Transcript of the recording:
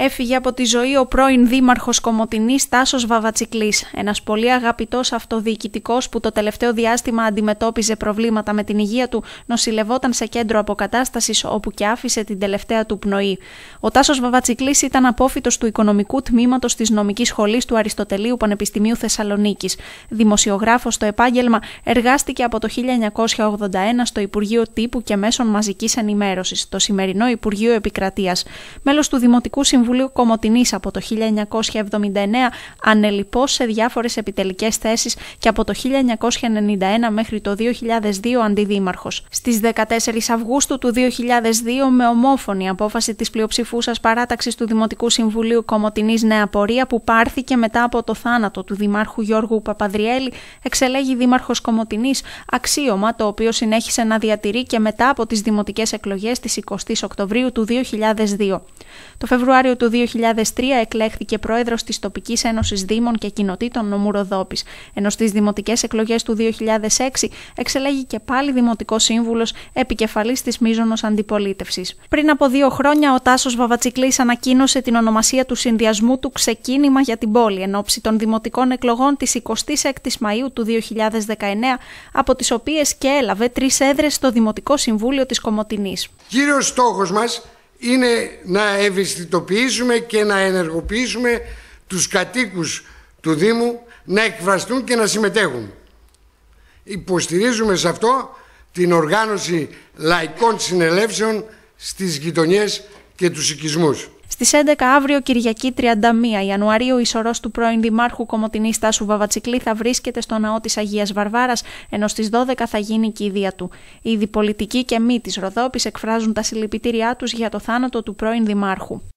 Έφυγε από τη ζωή ο πρώην Δήμαρχος Κομωτινής Τάσος Βαβατσικλής, ένας πολύ αγαπητός αυτοδιοικητικός που το τελευταίο διάστημα αντιμετώπιζε προβλήματα με την υγεία του, νοσηλευόταν σε κέντρο αποκατάστασης όπου και άφησε την τελευταία του πνοή. Ο Τάσος Βαβατσικλής ήταν απόφυτος του Οικονομικού Τμήματος της Νομικής Σχολής του Αριστοτελείου Πανεπιστημίου Θεσσαλονίκης. Δημοσιογράφος στο επάγγελμα, εργάστηκε από το 1981 στο Υπουργείο Τύπου και Μέσων Μαζικής Ενημέρωσης, το σημερινό Υπουργείο Επικρατείας. Μέλος του Δημοτικού Συμβουλίου Συμβουλίου από το 1979, ανελειπώ σε διάφορες επιτελικές θέσεις και από το 1991 μέχρι το 2002 αντιδήμαρχος. Στις 14 Αυγούστου του 2002 με ομόφωνη απόφαση της πλειοψηφούσα παράταξης του Δημοτικού Συμβουλίου Κομωτινής Νέα Πορεία που πάρθηκε μετά από το θάνατο του Δημάρχου Γιώργου Παπαδριέλη εξελέγει Δήμαρχος Κομωτινής, αξίωμα το οποίο συνέχισε να διατηρεί και μετά από τις δημοτικές εκλογές της 20 Οκτωβρίου του 2002. Το Φεβρουάριο του 2003 εκλέχθηκε πρόεδρος της Τοπικής Ένωσης Δήμων και Κοινοτήτων Ροδόπη, ενώ στις δημοτικές εκλογές του 2006 εξελέγηκε πάλι δημοτικός σύμβουλος επικεφαλής της Μίζωνος αντιπολίτευσης. Πριν από δύο χρόνια, ο Τάσος Βαβατσικλής ανακοίνωσε την ονομασία του συνδυασμού του Ξεκίνημα για την πόλη εν ώψη των δημοτικών εκλογών της 26η Μαου του 2019, από τις οποίες και έλαβε τρεις έδρες στο Δημοτικό Συμβούλιο της Κομοτινή. Κύριος στόχος μας είναι να ευαισθητοποιήσουμε και να ενεργοποιήσουμε τους κατοίκους του Δήμου να εκφραστούν και να συμμετέχουν. Υποστηρίζουμε σε αυτό την οργάνωση λαϊκών συνελεύσεων στις γειτονιές και τους οικισμούς. Στις 11 αύριο Κυριακή 31 Ιανουαρίου, η σωρό του πρώην Δημάρχου Κομωτινής Στάσου Βαβατσικλή θα βρίσκεται στο ναό της Αγίας Βαρβάρας, ενώ στις 12 θα γίνει και η του. Οι πολιτικοί και μη της Ροδόπης εκφράζουν τα συλληπιτήριά τους για το θάνατο του πρώην Δημάρχου.